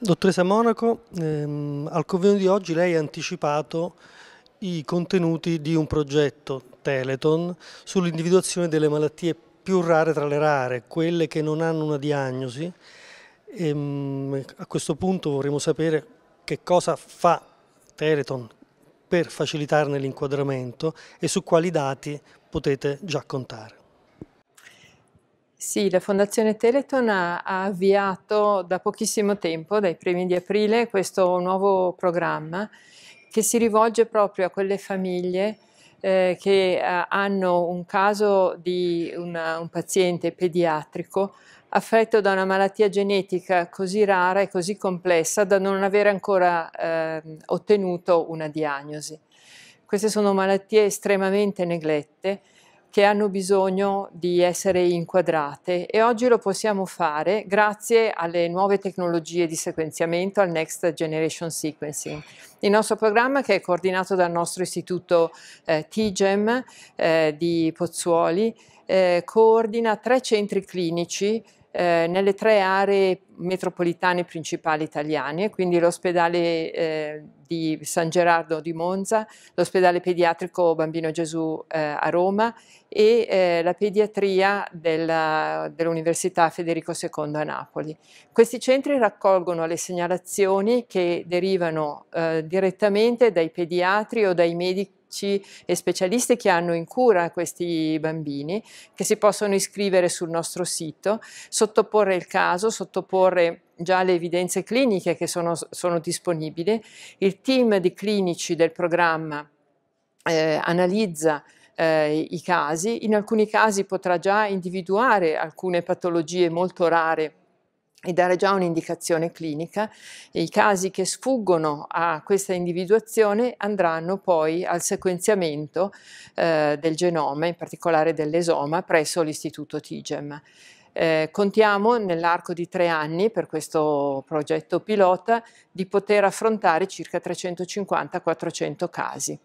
Dottoressa Monaco, ehm, al convegno di oggi lei ha anticipato i contenuti di un progetto Teleton sull'individuazione delle malattie più rare tra le rare, quelle che non hanno una diagnosi. Ehm, a questo punto vorremmo sapere che cosa fa Teleton per facilitarne l'inquadramento e su quali dati potete già contare. Sì, la Fondazione Teleton ha, ha, avviato da pochissimo tempo, dai primi di aprile, questo nuovo programma che si rivolge proprio a quelle famiglie eh, che eh, hanno un caso di una, un paziente pediatrico affetto da una malattia genetica così rara e così complessa da non avere ancora eh, ottenuto una diagnosi. Queste sono malattie estremamente neglette che hanno bisogno di essere inquadrate e oggi lo possiamo fare grazie alle nuove tecnologie di sequenziamento, al Next Generation Sequencing. Il nostro programma, che è coordinato dal nostro istituto eh, TIGEM eh, di Pozzuoli, eh, coordina tre centri clinici eh, nelle tre aree metropolitane principali italiane, quindi l'ospedale eh, di San Gerardo di Monza, l'ospedale pediatrico Bambino Gesù eh, a Roma e eh, la pediatria dell'Università Federico II a Napoli. Questi centri raccolgono le segnalazioni che derivano eh, direttamente dai pediatri o dai medici e specialisti che hanno in cura questi bambini che si possono iscrivere sul nostro sito, sottoporre il caso, sottoporre riproporre già le evidenze cliniche che sono, sono disponibili. Il team di clinici del programma eh, analizza eh, i casi, in alcuni casi potrà già individuare alcune patologie molto rare e dare già un'indicazione clinica. I casi che sfuggono a questa individuazione andranno poi al sequenziamento eh, del genoma, in particolare dell'esoma, presso l'istituto TIGEM. Eh, contiamo nell'arco di tre anni per questo progetto pilota di poter affrontare circa 350-400 casi.